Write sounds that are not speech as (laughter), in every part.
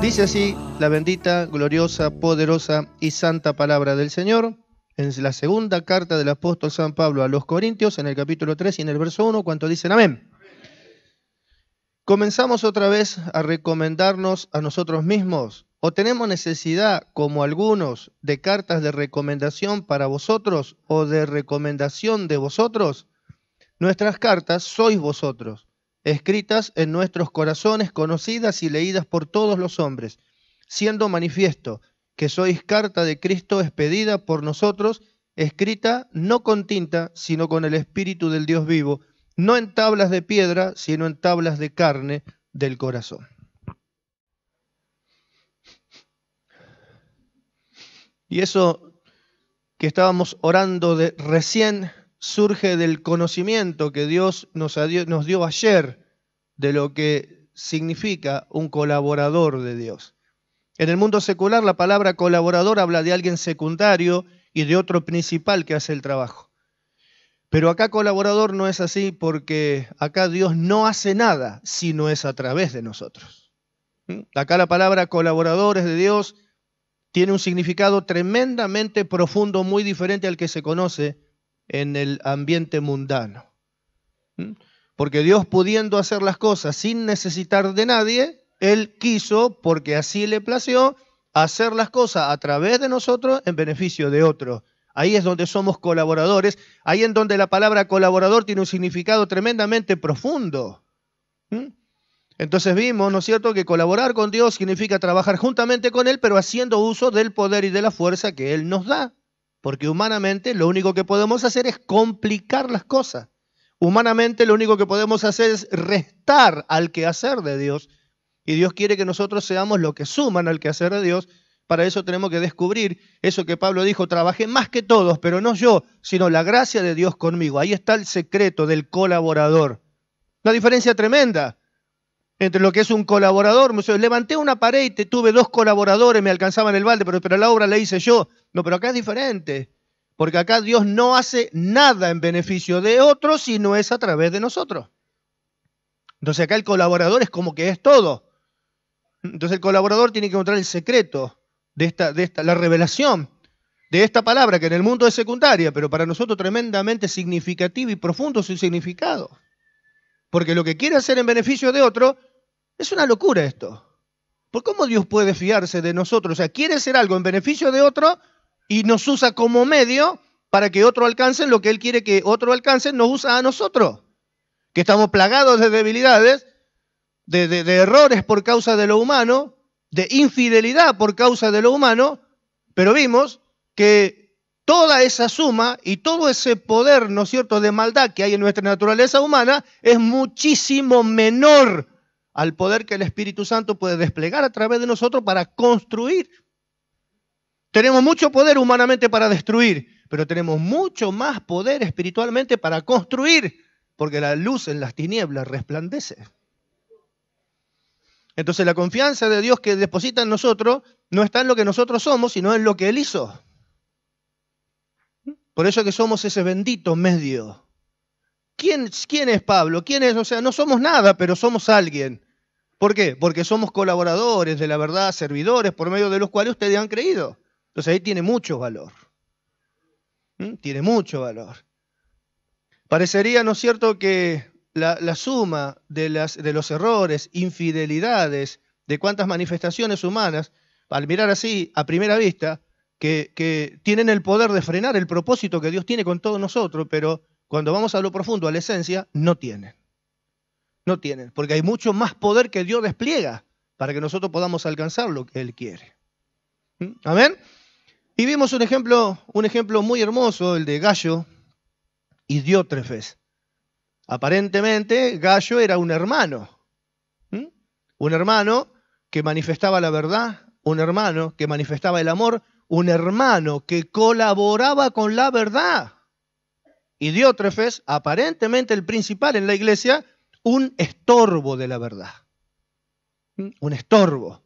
Dice así la bendita, gloriosa, poderosa y santa palabra del Señor en la segunda carta del apóstol San Pablo a los Corintios, en el capítulo 3 y en el verso 1, cuando dicen amén. Comenzamos otra vez a recomendarnos a nosotros mismos. ¿O tenemos necesidad, como algunos, de cartas de recomendación para vosotros o de recomendación de vosotros? Nuestras cartas sois vosotros escritas en nuestros corazones, conocidas y leídas por todos los hombres, siendo manifiesto que sois carta de Cristo expedida por nosotros, escrita no con tinta, sino con el Espíritu del Dios vivo, no en tablas de piedra, sino en tablas de carne del corazón. Y eso que estábamos orando de recién surge del conocimiento que Dios nos, nos dio ayer de lo que significa un colaborador de Dios. En el mundo secular la palabra colaborador habla de alguien secundario y de otro principal que hace el trabajo. Pero acá colaborador no es así porque acá Dios no hace nada si no es a través de nosotros. ¿Mm? Acá la palabra colaboradores de Dios tiene un significado tremendamente profundo, muy diferente al que se conoce en el ambiente mundano. ¿Mm? Porque Dios pudiendo hacer las cosas sin necesitar de nadie, Él quiso, porque así le plació, hacer las cosas a través de nosotros en beneficio de otros. Ahí es donde somos colaboradores, ahí es donde la palabra colaborador tiene un significado tremendamente profundo. ¿Mm? Entonces vimos, ¿no es cierto?, que colaborar con Dios significa trabajar juntamente con Él, pero haciendo uso del poder y de la fuerza que Él nos da. Porque humanamente lo único que podemos hacer es complicar las cosas. Humanamente lo único que podemos hacer es restar al quehacer de Dios. Y Dios quiere que nosotros seamos lo que suman al quehacer de Dios. Para eso tenemos que descubrir eso que Pablo dijo, trabajé más que todos, pero no yo, sino la gracia de Dios conmigo. Ahí está el secreto del colaborador. Una diferencia tremenda entre lo que es un colaborador. Me levanté una pared y tuve dos colaboradores, me alcanzaban el balde, pero, pero la obra la hice yo. No, pero acá es diferente, porque acá Dios no hace nada en beneficio de otros, sino es a través de nosotros. Entonces acá el colaborador es como que es todo. Entonces el colaborador tiene que encontrar el secreto de esta, de esta, la revelación de esta palabra que en el mundo es secundaria, pero para nosotros tremendamente significativo y profundo su significado. Porque lo que quiere hacer en beneficio de otro, es una locura esto. ¿Por cómo Dios puede fiarse de nosotros? O sea, quiere hacer algo en beneficio de otro y nos usa como medio para que otro alcance lo que Él quiere que otro alcance, nos usa a nosotros, que estamos plagados de debilidades, de, errores por causa de lo humano, de infidelidad por causa de lo humano, pero vimos que toda esa suma y todo ese poder, ¿no es cierto?, de maldad que hay en nuestra naturaleza humana es muchísimo menor al poder que el Espíritu Santo puede desplegar a través de nosotros para construir. Tenemos mucho poder humanamente para destruir, pero tenemos mucho más poder espiritualmente para construir, porque la luz en las tinieblas resplandece. Entonces la confianza de Dios que deposita en nosotros no está en lo que nosotros somos, sino en lo que Él hizo. Por eso que somos ese bendito medio. ¿Quién, ¿Quién, es Pablo? ¿Quién es? O sea, no somos nada, pero somos alguien. ¿Por qué? Porque somos colaboradores de la verdad, servidores por medio de los cuales ustedes han creído. Entonces ahí tiene mucho valor. ¿Mm? Tiene mucho valor. Parecería, ¿no es cierto?, que la, suma de, los errores, infidelidades, de cuántas manifestaciones humanas, al mirar así a primera vista, que, que tienen el poder de frenar el propósito que Dios tiene con todos nosotros, pero cuando vamos a lo profundo, a la esencia, no tienen no tienen, porque hay mucho más poder que Dios despliega para que nosotros podamos alcanzar lo que Él quiere. ¿Mm? Amén. Y vimos un ejemplo, un ejemplo muy hermoso, el de Gallo y Diótrefes. Aparentemente, Gallo era un hermano, ¿Mm? un hermano que manifestaba la verdad, un hermano que manifestaba el amor, un hermano que colaboraba con la verdad. Y Diótrefes, aparentemente el principal en la iglesia, un estorbo de la verdad. ¿Mm? Un estorbo.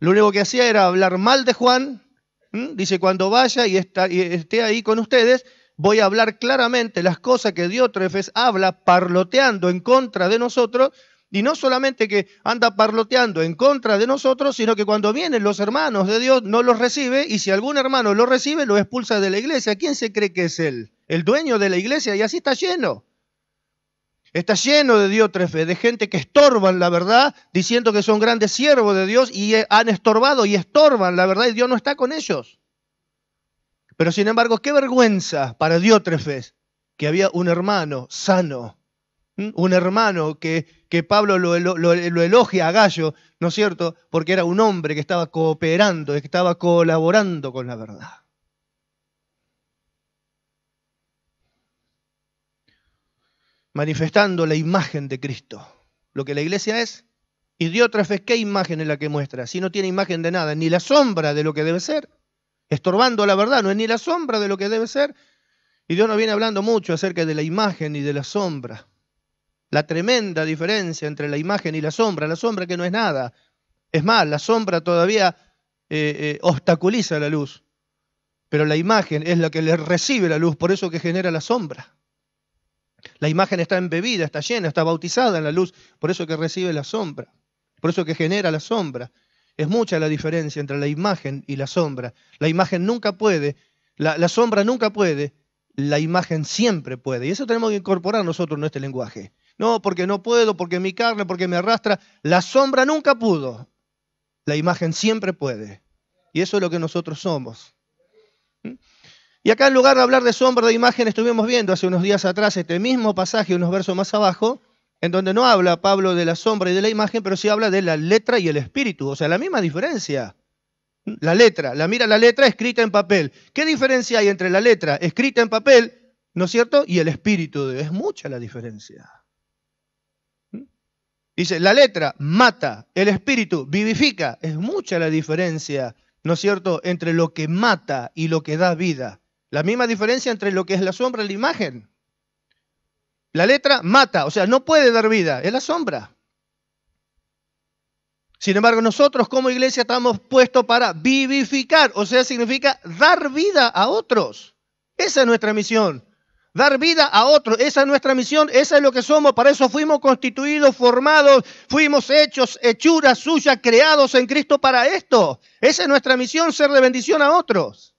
Lo único que hacía era hablar mal de Juan. ¿Mm? Dice, cuando vaya y, esté ahí con ustedes, voy a hablar claramente las cosas que Diótrefes habla parloteando en contra de nosotros. Y no solamente que anda parloteando en contra de nosotros, sino que cuando vienen los hermanos de Dios no los recibe y si algún hermano lo recibe lo expulsa de la iglesia. ¿Quién se cree que es él? El dueño de la iglesia y así está lleno. Está lleno de diótrefes, de gente que estorban la verdad, diciendo que son grandes siervos de Dios y eh, han estorbado y estorban la verdad y Dios no está con ellos. Pero sin embargo, qué vergüenza para diótrefes que había un hermano sano, un hermano que, Pablo lo, elogia a Gallo, ¿no es cierto? Porque era un hombre que estaba cooperando, que estaba colaborando con la verdad. manifestando la imagen de Cristo. Lo que la iglesia es, Y vez ¿qué imagen es la que muestra? Si no tiene imagen de nada, ni la sombra de lo que debe ser, estorbando la verdad, no es ni la sombra de lo que debe ser. Y Dios nos viene hablando mucho acerca de la imagen y de la sombra. La tremenda diferencia entre la imagen y la sombra, la sombra que no es nada. Es más, la sombra todavía eh, eh, obstaculiza la luz, pero la imagen es la que le recibe la luz, por eso que genera la sombra. La imagen está embebida, está llena, está bautizada en la luz, por eso que recibe la sombra, por eso que genera la sombra. Es mucha la diferencia entre la imagen y la sombra. La imagen nunca puede, la, sombra nunca puede, la imagen siempre puede. Y eso tenemos que incorporar nosotros en este lenguaje. No, porque no puedo, porque mi carne, porque me arrastra. La sombra nunca pudo. La imagen siempre puede. Y eso es lo que nosotros somos. ¿Mm? Y acá en lugar de hablar de sombra de imagen, estuvimos viendo hace unos días atrás este mismo pasaje, unos versos más abajo, en donde no habla Pablo de la sombra y de la imagen, pero sí habla de la letra y el espíritu, o sea, la misma diferencia. La letra, la mira la letra escrita en papel. ¿Qué diferencia hay entre la letra escrita en papel, ¿no es cierto? Y el espíritu, es mucha la diferencia. Dice, la letra mata, el espíritu vivifica, es mucha la diferencia, ¿no es cierto?, entre lo que mata y lo que da vida. La misma diferencia entre lo que es la sombra y la imagen. La letra mata, o sea, no puede dar vida, es la sombra. Sin embargo, nosotros como iglesia estamos puestos para vivificar, o sea, significa dar vida a otros. Esa es nuestra misión. Dar vida a otros, esa es nuestra misión, esa es lo que somos, para eso fuimos constituidos, formados, fuimos hechos, hechuras suyas, creados en Cristo para esto. Esa es nuestra misión, ser de bendición a otros.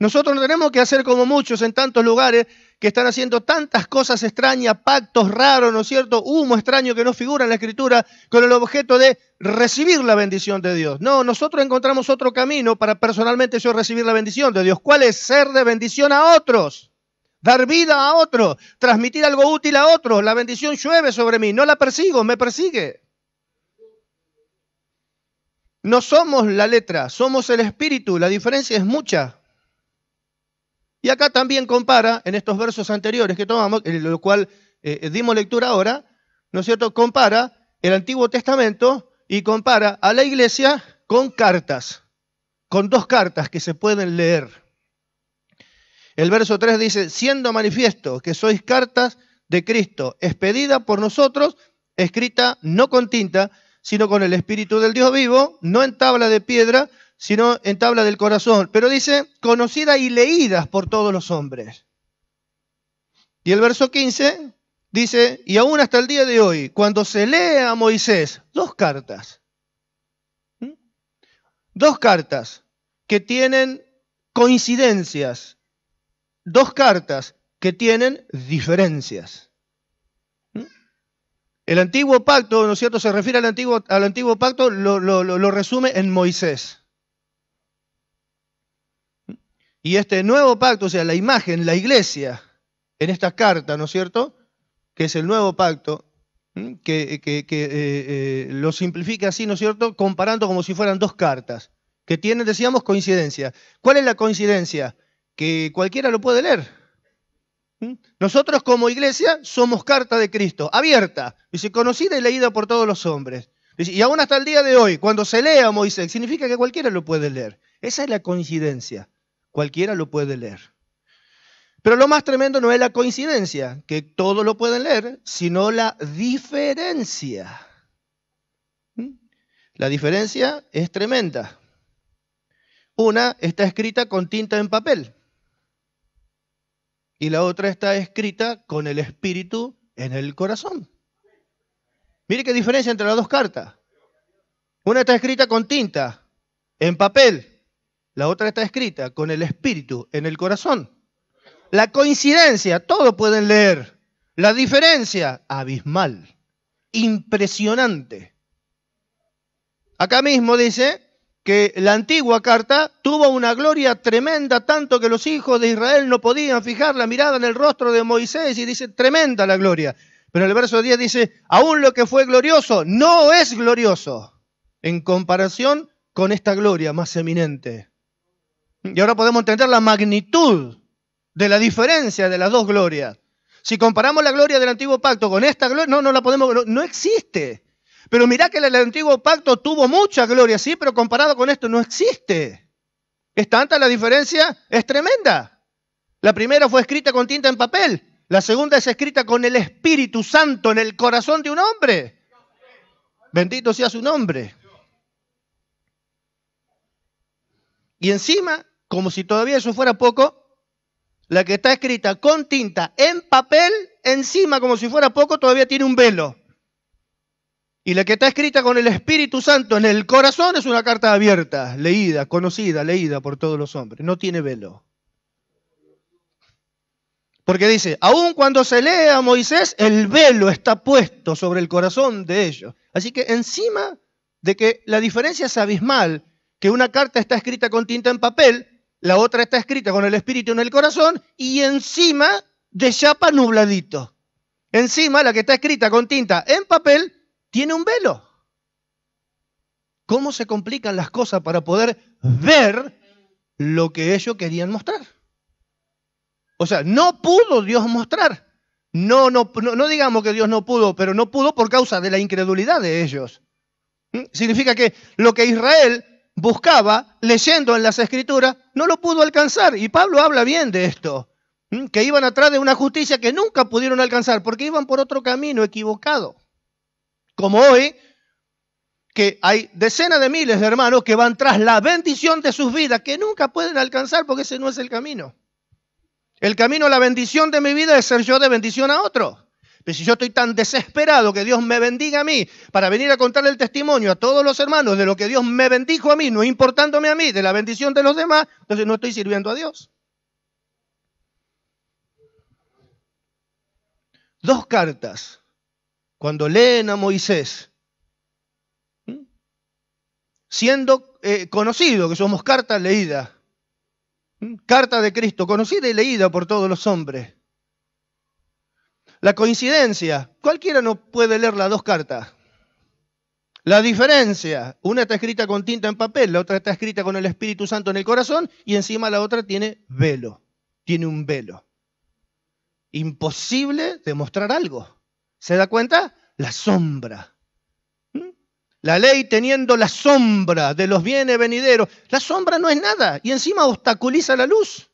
Nosotros no tenemos que hacer como muchos en tantos lugares que están haciendo tantas cosas extrañas, pactos raros, ¿no es cierto? Humo extraño que no figura en la escritura con el objeto de recibir la bendición de Dios. No, nosotros encontramos otro camino para personalmente yo recibir la bendición de Dios. ¿Cuál es? Ser de bendición a otros, dar vida a otros, transmitir algo útil a otros. La bendición llueve sobre mí, no la persigo, me persigue. No somos la letra, somos el espíritu. La diferencia es mucha. Y acá también compara, en estos versos anteriores que tomamos, en lo cual eh, eh, dimos lectura ahora, ¿no es cierto? Compara el Antiguo Testamento y compara a la iglesia con cartas, con dos cartas que se pueden leer. El verso 3 dice, siendo manifiesto que sois cartas de Cristo, expedida por nosotros, escrita no con tinta, sino con el Espíritu del Dios vivo, no en tabla de piedra, sino en tabla del corazón. Pero dice, conocida y leídas por todos los hombres. Y el verso 15 dice, y aún hasta el día de hoy, cuando se lee a Moisés, dos cartas, ¿Mm? dos cartas que tienen coincidencias, dos cartas que tienen diferencias. ¿Mm? El antiguo pacto, ¿no es cierto? Se refiere al antiguo, al antiguo pacto, lo, lo, lo resume en Moisés. Y este nuevo pacto, o sea, la imagen, la iglesia, en esta carta, ¿no es cierto? Que es el nuevo pacto, que, eh, eh, lo simplifica así, ¿no es cierto? Comparando como si fueran dos cartas, que tienen, decíamos, coincidencia. ¿Cuál es la coincidencia? Que cualquiera lo puede leer. Nosotros como iglesia somos carta de Cristo, abierta, dice, conocida y leída por todos los hombres. Y aún hasta el día de hoy, cuando se lea a Moisés, significa que cualquiera lo puede leer. Esa es la coincidencia. Cualquiera lo puede leer. Pero lo más tremendo no es la coincidencia, que todos lo pueden leer, sino la diferencia. ¿Mm? La diferencia es tremenda. Una está escrita con tinta en papel y la otra está escrita con el espíritu en el corazón. Mire qué diferencia entre las dos cartas. Una está escrita con tinta, en papel, la otra está escrita con el espíritu en el corazón. La coincidencia, todo pueden leer. La diferencia, abismal, impresionante. Acá mismo dice que la antigua carta tuvo una gloria tremenda, tanto que los hijos de Israel no podían fijar la mirada en el rostro de Moisés y dice, tremenda la gloria. Pero el verso 10 dice, aún lo que fue glorioso no es glorioso en comparación con esta gloria más eminente. Y ahora podemos entender la magnitud de la diferencia de las dos glorias. Si comparamos la gloria del antiguo pacto con esta gloria, no, no la podemos, no, existe. Pero mirá que el, antiguo pacto tuvo mucha gloria, sí, pero comparado con esto no existe. Es tanta la diferencia, es tremenda. La primera fue escrita con tinta en papel, la segunda es escrita con el Espíritu Santo en el corazón de un hombre. Bendito sea su nombre. Y encima como si todavía eso fuera poco, la que está escrita con tinta en papel, encima como si fuera poco, todavía tiene un velo. Y la que está escrita con el Espíritu Santo en el corazón es una carta abierta, leída, conocida, leída por todos los hombres. No tiene velo. Porque dice, aun cuando se lee a Moisés, el velo está puesto sobre el corazón de ellos. Así que encima de que la diferencia es abismal, que una carta está escrita con tinta en papel, la otra está escrita con el espíritu en el corazón y encima de chapa nubladito. Encima la que está escrita con tinta en papel tiene un velo. ¿Cómo se complican las cosas para poder ver lo que ellos querían mostrar? O sea, no pudo Dios mostrar. No, no, no, no, digamos que Dios no pudo, pero no pudo por causa de la incredulidad de ellos. ¿Mm? Significa que lo que Israel buscaba leyendo en las escrituras, no lo pudo alcanzar. Y Pablo habla bien de esto, que iban atrás de una justicia que nunca pudieron alcanzar, porque iban por otro camino equivocado. Como hoy, que hay decenas de miles de hermanos que van tras la bendición de sus vidas, que nunca pueden alcanzar, porque ese no es el camino. El camino a la bendición de mi vida es ser yo de bendición a otro si yo estoy tan desesperado que Dios me bendiga a mí para venir a contarle el testimonio a todos los hermanos de lo que Dios me bendijo a mí, no importándome a mí de la bendición de los demás, entonces no estoy sirviendo a Dios. Dos cartas, cuando leen a Moisés, siendo eh, conocido, que somos cartas leídas, carta de Cristo, conocida y leída por todos los hombres. La coincidencia, cualquiera no puede leer las dos cartas. La diferencia, una está escrita con tinta en papel, la otra está escrita con el Espíritu Santo en el corazón y encima la otra tiene velo, tiene un velo. Imposible demostrar algo. ¿Se da cuenta? La sombra. ¿Mm? La ley teniendo la sombra de los bienes venideros. La sombra no es nada y encima obstaculiza la luz.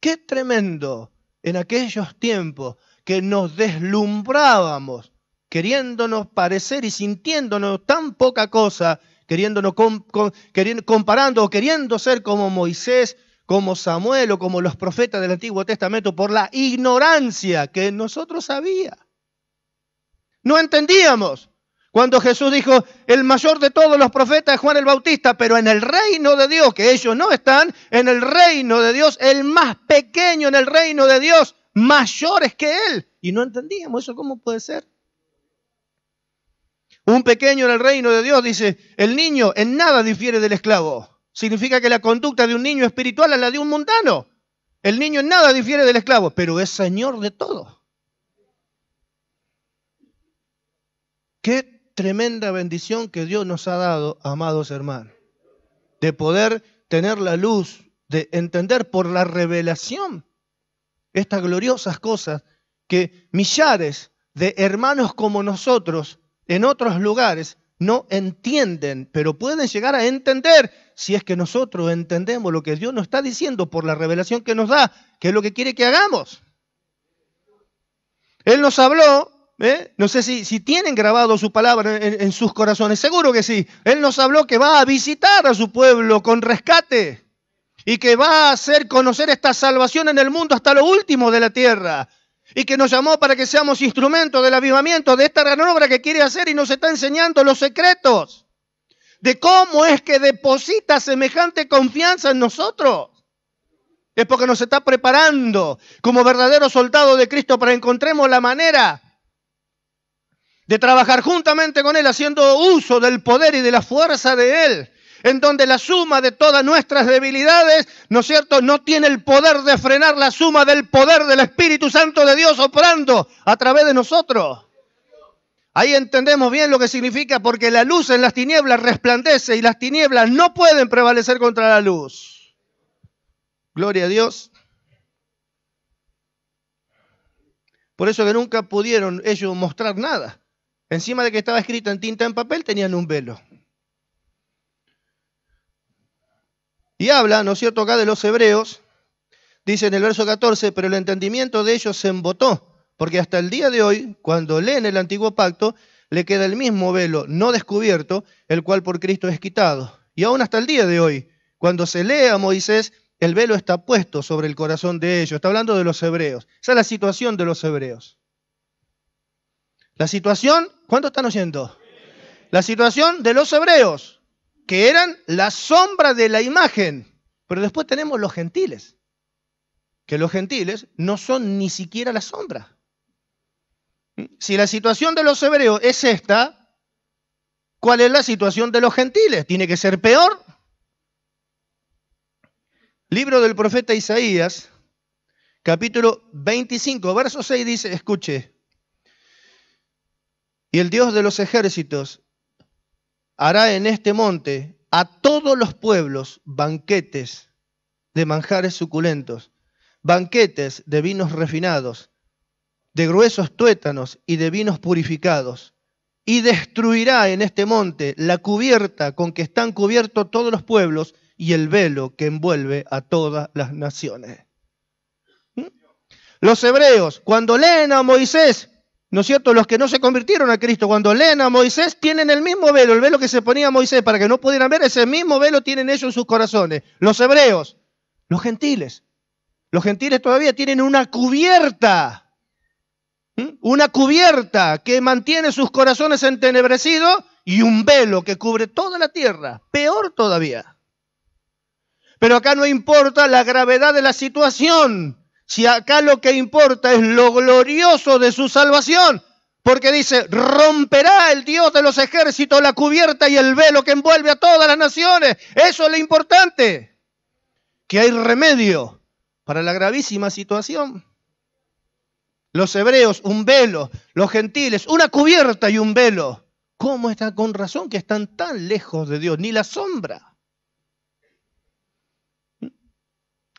Qué tremendo en aquellos tiempos que nos deslumbrábamos, queriéndonos parecer y sintiéndonos tan poca cosa, queriéndonos comparando o queriendo ser como Moisés, como Samuel o como los profetas del Antiguo Testamento por la ignorancia que nosotros había. No entendíamos. Cuando Jesús dijo, el mayor de todos los profetas es Juan el Bautista, pero en el reino de Dios, que ellos no están, en el reino de Dios, el más pequeño en el reino de Dios mayores que él. Y no entendíamos eso, ¿cómo puede ser? Un pequeño en el reino de Dios, dice, el niño en nada difiere del esclavo. Significa que la conducta de un niño espiritual es la de un mundano. El niño en nada difiere del esclavo, pero es señor de todo. Qué tremenda bendición que Dios nos ha dado, amados hermanos, de poder tener la luz, de entender por la revelación estas gloriosas cosas que millares de hermanos como nosotros en otros lugares no entienden, pero pueden llegar a entender si es que nosotros entendemos lo que Dios nos está diciendo por la revelación que nos da, que es lo que quiere que hagamos. Él nos habló, ¿eh? no sé si, tienen grabado su palabra en, en sus corazones, seguro que sí. Él nos habló que va a visitar a su pueblo con rescate y que va a hacer conocer esta salvación en el mundo hasta lo último de la tierra y que nos llamó para que seamos instrumentos del avivamiento de esta gran obra que quiere hacer y nos está enseñando los secretos de cómo es que deposita semejante confianza en nosotros. Es porque nos está preparando como verdaderos soldados de Cristo para encontremos la manera de trabajar juntamente con Él, haciendo uso del poder y de la fuerza de Él en donde la suma de todas nuestras debilidades, ¿no es cierto?, no tiene el poder de frenar la suma del poder del Espíritu Santo de Dios operando a través de nosotros. Ahí entendemos bien lo que significa porque la luz en las tinieblas resplandece y las tinieblas no pueden prevalecer contra la luz. Gloria a Dios. Por eso que nunca pudieron ellos mostrar nada. Encima de que estaba escrito en tinta en papel tenían un velo. Y habla, ¿no es cierto?, acá de los hebreos, dice en el verso 14, pero el entendimiento de ellos se embotó, porque hasta el día de hoy, cuando leen el antiguo pacto, le queda el mismo velo no descubierto, el cual por Cristo es quitado. Y aún hasta el día de hoy, cuando se lee a Moisés, el velo está puesto sobre el corazón de ellos. Está hablando de los hebreos. Esa es la situación de los hebreos. La situación, ¿cuánto están oyendo? La situación de los hebreos que eran la sombra de la imagen. Pero después tenemos los gentiles, que los gentiles no son ni siquiera la sombra. Si la situación de los hebreos es esta, ¿cuál es la situación de los gentiles? ¿Tiene que ser peor? Libro del profeta Isaías, capítulo 25, verso 6 dice, escuche, y el Dios de los ejércitos hará en este monte a todos los pueblos banquetes de manjares suculentos, banquetes de vinos refinados, de gruesos tuétanos y de vinos purificados, y destruirá en este monte la cubierta con que están cubiertos todos los pueblos y el velo que envuelve a todas las naciones. ¿Mm? Los hebreos, cuando leen a Moisés, ¿No es cierto? Los que no se convirtieron a Cristo, cuando leen a Moisés, tienen el mismo velo, el velo que se ponía a Moisés para que no pudieran ver, ese mismo velo tienen ellos en sus corazones. Los hebreos, los gentiles. Los gentiles todavía tienen una cubierta, ¿Mm? una cubierta que mantiene sus corazones entenebrecidos y un velo que cubre toda la tierra. Peor todavía. Pero acá no importa la gravedad de la situación, si acá lo que importa es lo glorioso de su salvación, porque dice, romperá el Dios de los ejércitos la cubierta y el velo que envuelve a todas las naciones. Eso es lo importante, que hay remedio para la gravísima situación. Los hebreos, un velo, los gentiles, una cubierta y un velo. ¿Cómo está con razón que están tan lejos de Dios? Ni la sombra.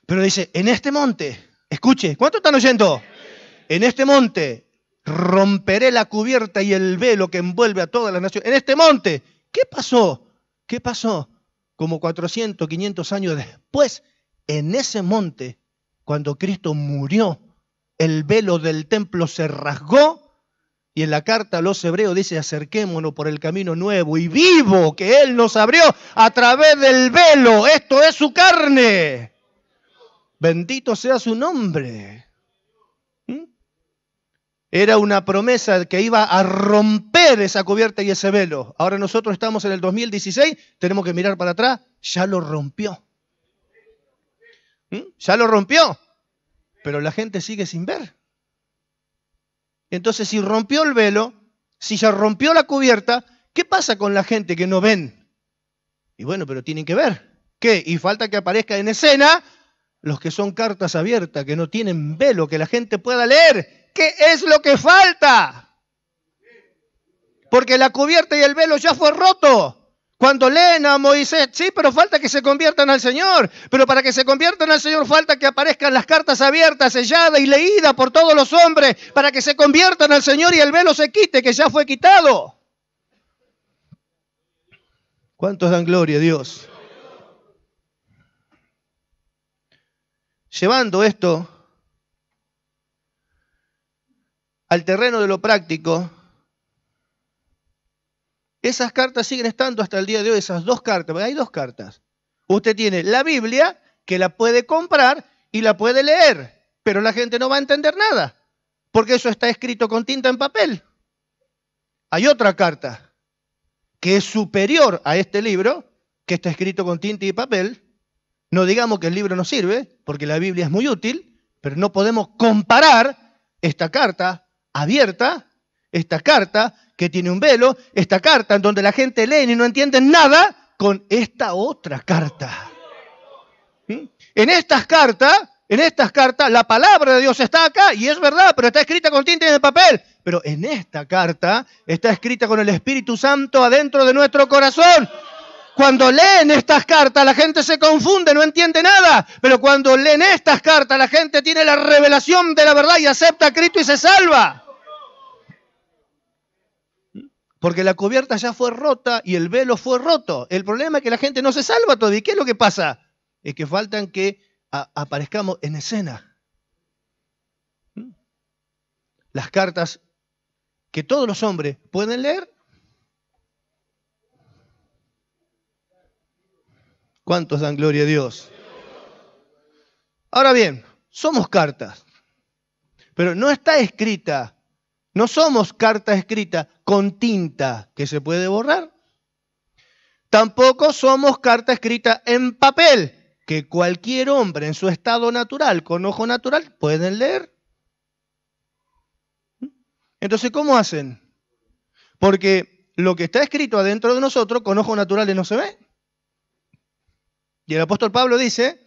Pero dice, en este monte Escuche, ¿cuánto están oyendo? En este monte romperé la cubierta y el velo que envuelve a todas las naciones. En este monte, ¿qué pasó? ¿Qué pasó? Como 400, 500 años después, en ese monte, cuando Cristo murió, el velo del templo se rasgó y en la carta a los hebreos dice, acerquémonos por el camino nuevo y vivo que Él nos abrió a través del velo. Esto es su carne. Bendito sea su nombre. ¿Mm? Era una promesa que iba a romper esa cubierta y ese velo. Ahora nosotros estamos en el 2016, tenemos que mirar para atrás, ya lo rompió. ¿Mm? Ya lo rompió, pero la gente sigue sin ver. Entonces, si rompió el velo, si ya rompió la cubierta, ¿qué pasa con la gente que no ven? Y bueno, pero tienen que ver. ¿Qué? Y falta que aparezca en escena los que son cartas abiertas, que no tienen velo, que la gente pueda leer. ¿Qué es lo que falta? Porque la cubierta y el velo ya fue roto. Cuando leen a Moisés, sí, pero falta que se conviertan al Señor. Pero para que se conviertan al Señor falta que aparezcan las cartas abiertas, selladas y leídas por todos los hombres, para que se conviertan al Señor y el velo se quite, que ya fue quitado. ¿Cuántos dan gloria a Dios? llevando esto al terreno de lo práctico, esas cartas siguen estando hasta el día de hoy, esas dos cartas, hay dos cartas. Usted tiene la Biblia, que la puede comprar y la puede leer, pero la gente no va a entender nada, porque eso está escrito con tinta en papel. Hay otra carta que es superior a este libro, que está escrito con tinta y papel, no digamos que el libro no sirve, porque la Biblia es muy útil, pero no podemos comparar esta carta abierta, esta carta que tiene un velo, esta carta en donde la gente lee y no entiende nada, con esta otra carta. En estas cartas, en estas cartas, la palabra de Dios está acá y es verdad, pero está escrita con tinta en papel. Pero en esta carta está escrita con el Espíritu Santo adentro de nuestro corazón. Cuando leen estas cartas la gente se confunde, no entiende nada, pero cuando leen estas cartas la gente tiene la revelación de la verdad y acepta a Cristo y se salva. Porque la cubierta ya fue rota y el velo fue roto. El problema es que la gente no se salva todavía. qué es lo que pasa? Es que faltan que aparezcamos en escena. ¿Mm? Las cartas que todos los hombres pueden leer ¿Cuántos dan gloria a Dios? Ahora bien, somos cartas, pero no está escrita, no somos carta escrita con tinta que se puede borrar. Tampoco somos carta escrita en papel que cualquier hombre en su estado natural, con ojo natural, pueden leer. Entonces, ¿cómo hacen? Porque lo que está escrito adentro de nosotros, con ojo natural no se ve. Y el apóstol Pablo dice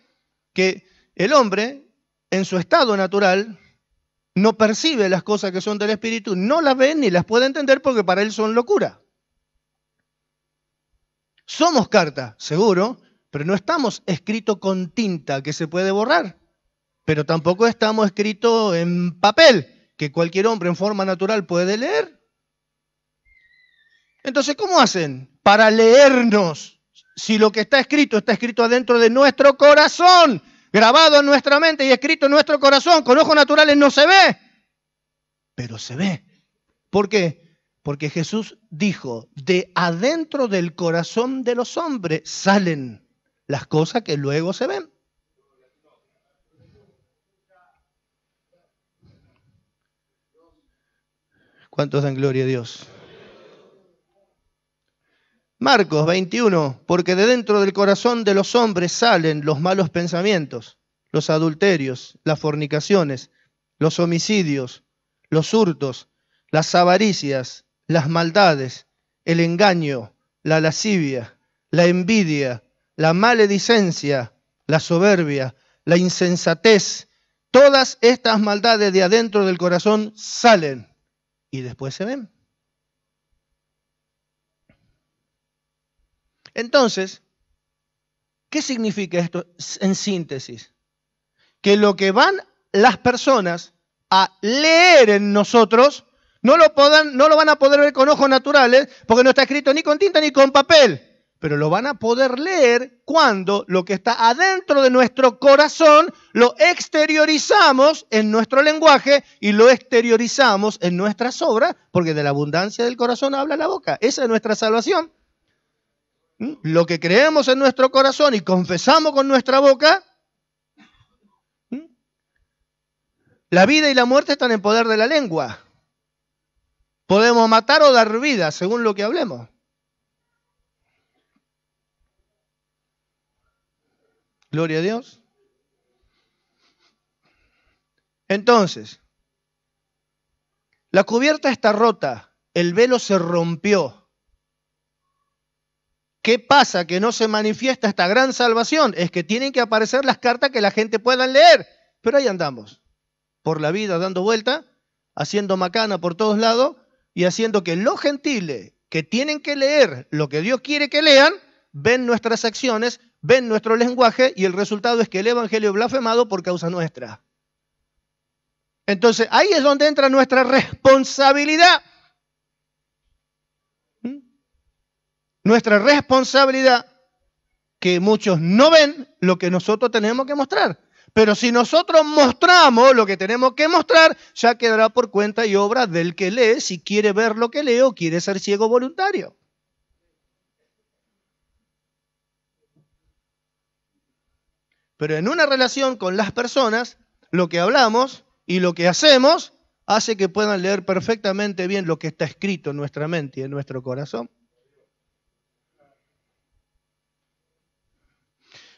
que el hombre, en su estado natural, no percibe las cosas que son del Espíritu, no las ve ni las puede entender porque para él son locura. Somos carta, seguro, pero no estamos escrito con tinta que se puede borrar, pero tampoco estamos escrito en papel que cualquier hombre en forma natural puede leer. Entonces, ¿cómo hacen para leernos si lo que está escrito está escrito adentro de nuestro corazón, grabado en nuestra mente y escrito en nuestro corazón, con ojos naturales no se ve, pero se ve. ¿Por qué? Porque Jesús dijo, de adentro del corazón de los hombres salen las cosas que luego se ven. ¿Cuántos dan gloria a Dios? Marcos 21, porque de dentro del corazón de los hombres salen los malos pensamientos, los adulterios, las fornicaciones, los homicidios, los hurtos, las avaricias, las maldades, el engaño, la lascivia, la envidia, la maledicencia, la soberbia, la insensatez. Todas estas maldades de adentro del corazón salen y después se ven. Entonces, ¿qué significa esto en síntesis? Que lo que van las personas a leer en nosotros, no lo, van a poder ver con ojos naturales, porque no está escrito ni con tinta ni con papel pero lo van a poder leer cuando lo que está adentro de nuestro corazón lo exteriorizamos en nuestro lenguaje y lo exteriorizamos en nuestras obras, porque de la abundancia del corazón habla la boca. Esa es nuestra salvación. ¿Mm? lo que creemos en nuestro corazón y confesamos con nuestra boca, ¿Mm? la vida y la muerte están en poder de la lengua. Podemos matar o dar vida, según lo que hablemos. Gloria a Dios. Entonces, la cubierta está rota, el velo se rompió. ¿Qué pasa? Que no se manifiesta esta gran salvación. Es que tienen que aparecer las cartas que la gente pueda leer. Pero ahí andamos, por la vida dando vuelta, haciendo macana por todos lados y haciendo que los gentiles que tienen que leer lo que Dios quiere que lean, ven nuestras acciones, ven nuestro lenguaje y el resultado es que el Evangelio es blasfemado por causa nuestra. Entonces ahí es donde entra nuestra responsabilidad. Nuestra responsabilidad que muchos no ven lo que nosotros tenemos que mostrar. Pero si nosotros mostramos lo que tenemos que mostrar, ya quedará por cuenta y obra del que lee, si quiere ver lo que leo, quiere ser ciego voluntario. Pero en una relación con las personas, lo que hablamos y lo que hacemos hace que puedan leer perfectamente bien lo que está escrito en nuestra mente y en nuestro corazón.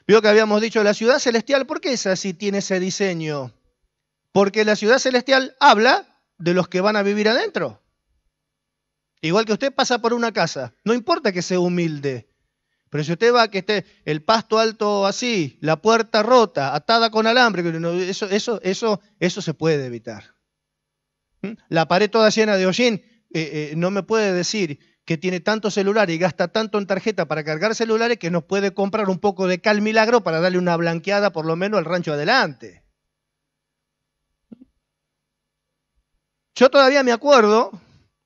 Vio que habíamos dicho la ciudad celestial, ¿por qué es sí tiene ese diseño? Porque la ciudad celestial habla de los que van a vivir adentro. Igual que usted pasa por una casa, no importa que sea humilde, pero si usted va a que esté el pasto alto así, la puerta rota, atada con alambre, eso, eso, eso, eso se puede evitar. ¿Mm? La pared toda llena de hollín, eh, eh, no me puede decir que tiene tanto celular y gasta tanto en tarjeta para cargar celulares que nos puede comprar un poco de cal milagro para darle una blanqueada por lo menos al rancho adelante. Yo todavía me acuerdo,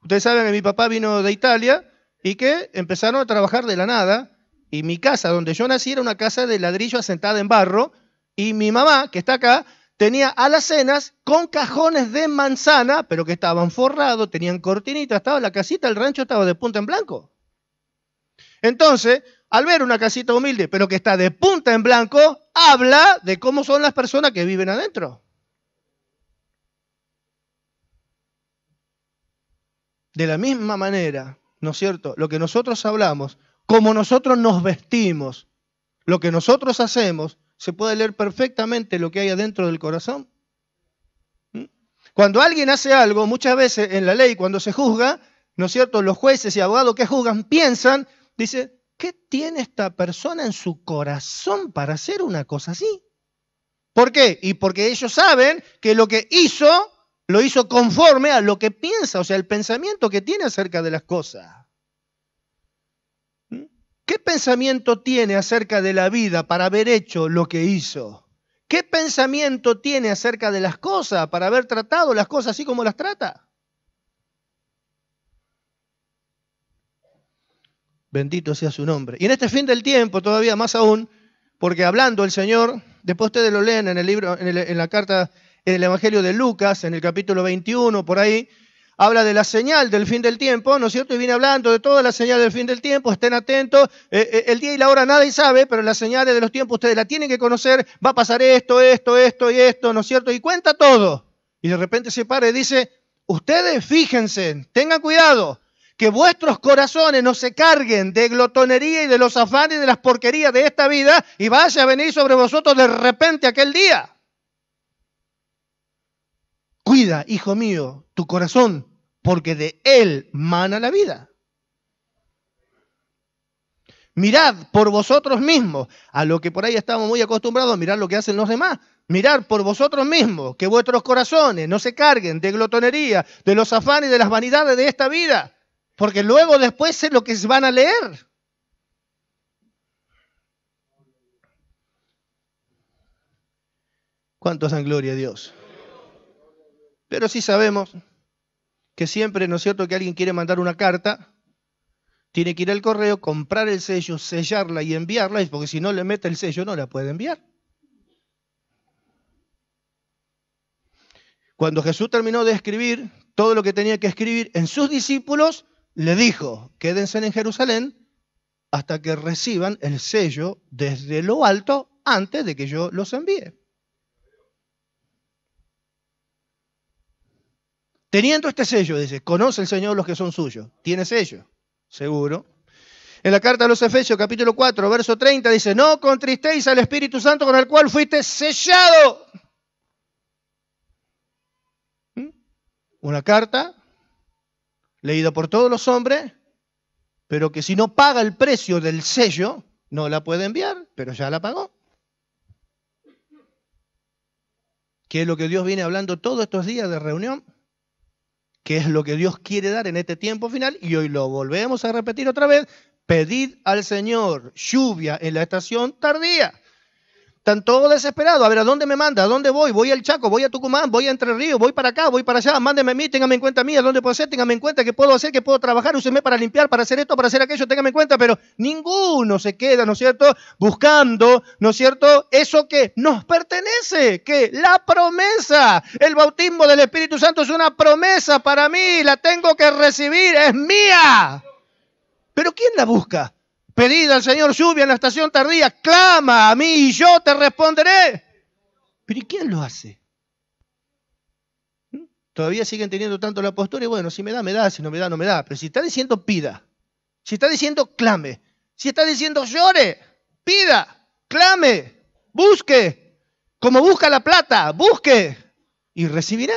ustedes saben que mi papá vino de Italia y que empezaron a trabajar de la nada y mi casa donde yo nací era una casa de ladrillo asentada en barro y mi mamá, que está acá, tenía alacenas con cajones de manzana, pero que estaban forrados, tenían cortinitas, estaba la casita, el rancho estaba de punta en blanco. Entonces, al ver una casita humilde, pero que está de punta en blanco, habla de cómo son las personas que viven adentro. De la misma manera, ¿no es cierto? Lo que nosotros hablamos, como nosotros nos vestimos, lo que nosotros hacemos, se puede leer perfectamente lo que hay adentro del corazón. ¿Mm? Cuando alguien hace algo, muchas veces en la ley, cuando se juzga, ¿no es cierto? Los jueces y abogados que juzgan piensan, dice, ¿qué tiene esta persona en su corazón para hacer una cosa así? ¿Por qué? Y porque ellos saben que lo que hizo, lo hizo conforme a lo que piensa, o sea, el pensamiento que tiene acerca de las cosas. ¿Qué pensamiento tiene acerca de la vida para haber hecho lo que hizo? ¿Qué pensamiento tiene acerca de las cosas para haber tratado las cosas así como las trata? Bendito sea su nombre. Y en este fin del tiempo, todavía más aún, porque hablando el Señor, después ustedes lo leen en el libro, en, la carta, en el Evangelio de Lucas, en el capítulo 21, por ahí, habla de la señal del fin del tiempo, ¿no es cierto? Y viene hablando de toda la señal del fin del tiempo, estén atentos, eh, eh, el día y la hora nadie sabe, pero las señales de los tiempos ustedes la tienen que conocer, va a pasar esto, esto, esto y esto, ¿no es cierto? Y cuenta todo. Y de repente se para y dice, ustedes fíjense, tengan cuidado, que vuestros corazones no se carguen de glotonería y de los afanes y de las porquerías de esta vida y vaya a venir sobre vosotros de repente aquel día. Cuida, hijo mío, tu corazón, porque de él mana la vida. Mirad por vosotros mismos, a lo que por ahí estamos muy acostumbrados, mirar lo que hacen los demás. Mirad por vosotros mismos, que vuestros corazones no se carguen de glotonería, de los afanes, de las vanidades de esta vida, porque luego después es lo que van a leer. ¿Cuántos dan gloria a Dios? Pero sí sabemos que siempre, ¿no es cierto?, que alguien quiere mandar una carta, tiene que ir al correo, comprar el sello, sellarla y enviarla, porque si no le mete el sello no la puede enviar. Cuando Jesús terminó de escribir todo lo que tenía que escribir en sus discípulos, le dijo, quédense en Jerusalén hasta que reciban el sello desde lo alto antes de que yo los envíe. Teniendo este sello, dice, conoce el Señor los que son suyos. Tiene sello, seguro. En la carta de los Efesios, capítulo 4, verso 30, dice, no contristéis al Espíritu Santo con el cual fuiste sellado. ¿Mm? Una carta leída por todos los hombres, pero que si no paga el precio del sello, no la puede enviar, pero ya la pagó. ¿Qué es lo que Dios viene hablando todos estos días de reunión? que es lo que Dios quiere dar en este tiempo final, y hoy lo volvemos a repetir otra vez, pedid al Señor lluvia en la estación tardía. Están todos desesperados. A ver, ¿a dónde me manda? ¿A dónde voy? Voy al Chaco, voy a Tucumán, voy a Entre Ríos, voy para acá, voy para allá. Mándeme a mí, téngame en cuenta a ¿a dónde puedo hacer? Téngame en cuenta que puedo hacer, que puedo trabajar, úsenme para limpiar, para hacer esto, para hacer aquello, téngame en cuenta. Pero ninguno se queda, ¿no es cierto? Buscando, ¿no es cierto? Eso que nos pertenece, que la promesa, el bautismo del Espíritu Santo es una promesa para mí, la tengo que recibir, es mía. Pero ¿quién la busca? Pedid al Señor lluvia en la estación tardía, clama a mí y yo te responderé. Pero ¿y quién lo hace? ¿Mm? Todavía siguen teniendo tanto la postura y bueno, si me da, me da, si no me da, no me da. Pero si está diciendo pida, si está diciendo clame, si está diciendo llore, pida, clame, busque, como busca la plata, busque y recibirá.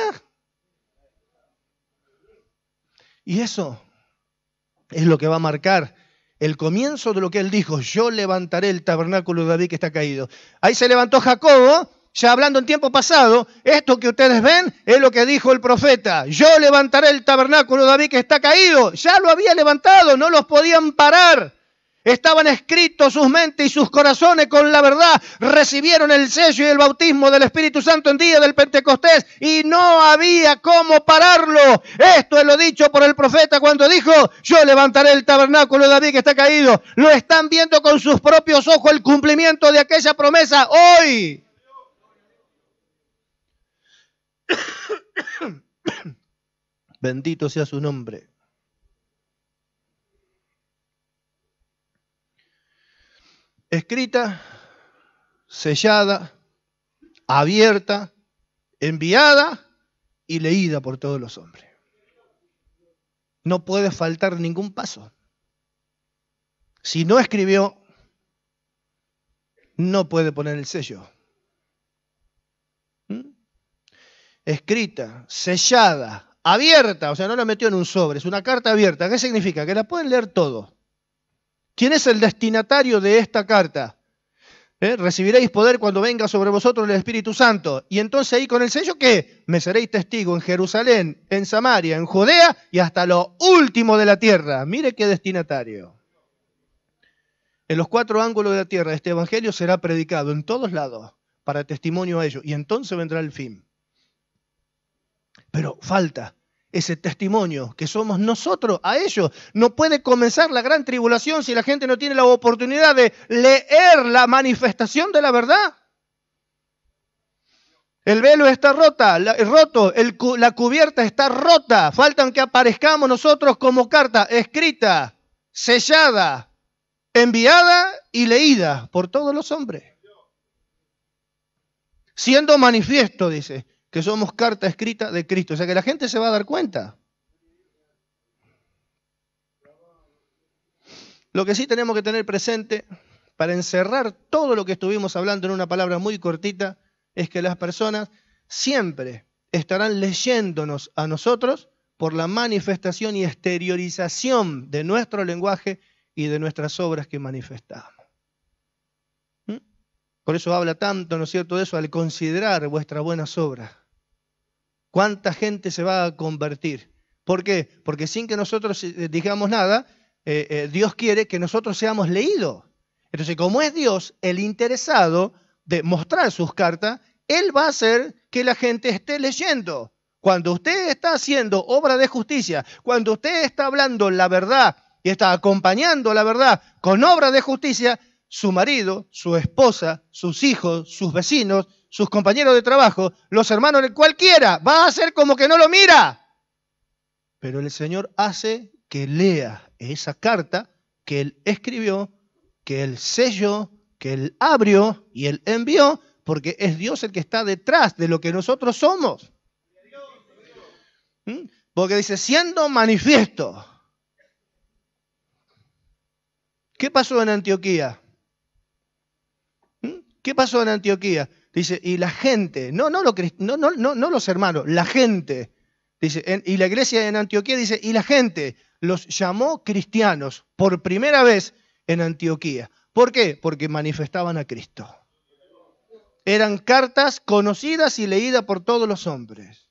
Y eso es lo que va a marcar el comienzo de lo que él dijo, yo levantaré el tabernáculo de David que está caído. Ahí se levantó Jacobo, ya hablando en tiempo pasado, esto que ustedes ven es lo que dijo el profeta, yo levantaré el tabernáculo de David que está caído, ya lo había levantado, no los podían parar. Estaban escritos sus mentes y sus corazones con la verdad. Recibieron el sello y el bautismo del Espíritu Santo en día del Pentecostés y no había cómo pararlo. Esto es lo dicho por el profeta cuando dijo, yo levantaré el tabernáculo de David que está caído. Lo están viendo con sus propios ojos el cumplimiento de aquella promesa hoy. (coughs) Bendito sea su nombre. escrita, sellada, abierta, enviada y leída por todos los hombres. No puede faltar ningún paso. Si no escribió, no puede poner el sello. ¿Mm? Escrita, sellada, abierta, o sea, no la metió en un sobre, es una carta abierta. ¿Qué significa? Que la pueden leer todo. ¿Quién es el destinatario de esta carta? ¿Eh? Recibiréis poder cuando venga sobre vosotros el Espíritu Santo. Y entonces ahí con el sello, que Me seréis testigo en Jerusalén, en Samaria, en Judea y hasta lo último de la tierra. Mire qué destinatario. En los cuatro ángulos de la tierra este Evangelio será predicado en todos lados para testimonio a ellos. Y entonces vendrá el fin. Pero falta, ese testimonio que somos nosotros a ellos. No puede comenzar la gran tribulación si la gente no tiene la oportunidad de leer la manifestación de la verdad. El velo está rota, roto, la cubierta está rota. Faltan que aparezcamos nosotros como carta escrita, sellada, enviada y leída por todos los hombres. Siendo manifiesto, dice, que somos carta escrita de Cristo. O sea que la gente se va a dar cuenta. Lo que sí tenemos que tener presente para encerrar todo lo que estuvimos hablando en una palabra muy cortita es que las personas siempre estarán leyéndonos a nosotros por la manifestación y exteriorización de nuestro lenguaje y de nuestras obras que manifestamos. ¿Mm? Por eso habla tanto, ¿no es cierto?, de eso al considerar vuestras buenas obras. ¿Cuánta gente se va a convertir? ¿Por qué? Porque sin que nosotros eh, eh, digamos nada, eh, Dios quiere que nosotros seamos leídos. Entonces, como es Dios el interesado de mostrar sus cartas, Él va a hacer que la gente esté leyendo. Cuando usted está haciendo obra de justicia, cuando usted está hablando la verdad y está acompañando la verdad con obra de justicia, su marido, su esposa, sus hijos, sus vecinos, sus compañeros de trabajo, los hermanos, de cualquiera, va a hacer como que no lo mira. Pero el Señor hace que lea esa carta que Él escribió, que Él selló, que Él abrió y Él envió, porque es Dios el que está detrás de lo que nosotros somos. ¿Mm? Porque dice, siendo manifiesto. ¿Qué pasó en Antioquía? ¿Qué pasó en Antioquía? Dice, y la gente, no, no, lo, no, no, los hermanos, la gente. Dice, y la iglesia en Antioquía dice, y la gente los llamó cristianos por primera vez en Antioquía. ¿Por qué? Porque manifestaban a Cristo. Eran cartas conocidas y leídas por todos los hombres.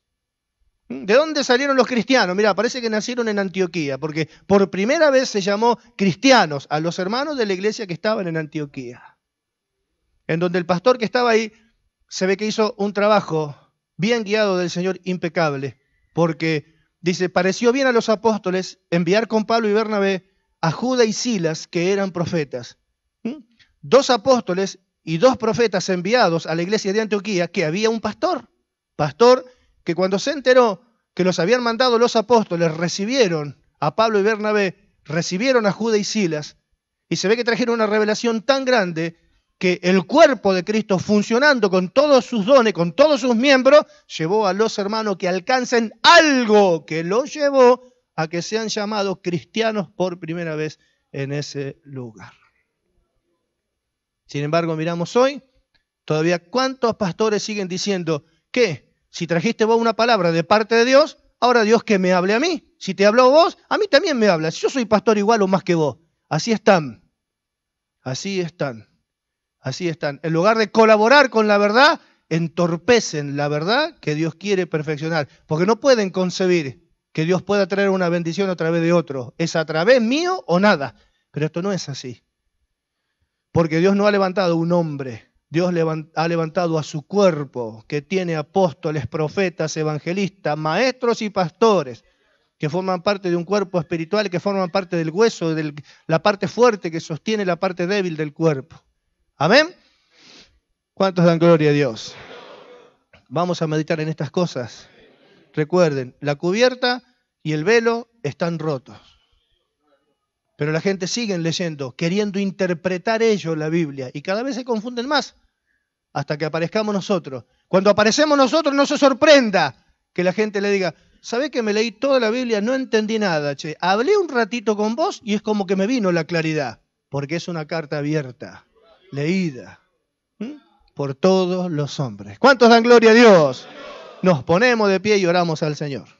¿Mm? ¿De dónde salieron los cristianos? Mira, parece que nacieron en Antioquía, porque por primera vez se llamó cristianos a los hermanos de la iglesia que estaban en Antioquía en donde el pastor que estaba ahí se ve que hizo un trabajo bien guiado del Señor impecable, porque dice, pareció bien a los apóstoles enviar con Pablo y Bernabé a Judas y Silas, que eran profetas. ¿Mm? Dos apóstoles y dos profetas enviados a la iglesia de Antioquía, que había un pastor, pastor que cuando se enteró que los habían mandado los apóstoles, recibieron a Pablo y Bernabé, recibieron a Judas y Silas, y se ve que trajeron una revelación tan grande que el cuerpo de Cristo funcionando con todos sus dones, con todos sus miembros, llevó a los hermanos que alcancen algo que los llevó a que sean llamados cristianos por primera vez en ese lugar. Sin embargo, miramos hoy, todavía cuántos pastores siguen diciendo que si trajiste vos una palabra de parte de Dios, ahora Dios que me hable a mí. Si te habló vos, a mí también me hablas. Yo soy pastor igual o más que vos. Así están. Así están. Así están. En lugar de colaborar con la verdad, entorpecen la verdad que Dios quiere perfeccionar. Porque no pueden concebir que Dios pueda traer una bendición a través de otro. Es a través mío o nada. Pero esto no es así. Porque Dios no ha levantado un hombre. Dios ha levantado a su cuerpo, que tiene apóstoles, profetas, evangelistas, maestros y pastores, que forman parte de un cuerpo espiritual, que forman parte del hueso, de la parte fuerte que sostiene la parte débil del cuerpo. Amén. ¿Cuántos dan gloria a Dios? Vamos a meditar en estas cosas. Recuerden, la cubierta y el velo están rotos. Pero la gente sigue leyendo, queriendo interpretar ellos la Biblia. Y cada vez se confunden más hasta que aparezcamos nosotros. Cuando aparecemos nosotros, no se sorprenda que la gente le diga, ¿sabés que me leí toda la Biblia? No entendí nada. Che, hablé un ratito con vos y es como que me vino la claridad, porque es una carta abierta leída por todos los hombres. ¿Cuántos dan gloria a Dios? Nos ponemos de pie y oramos al Señor.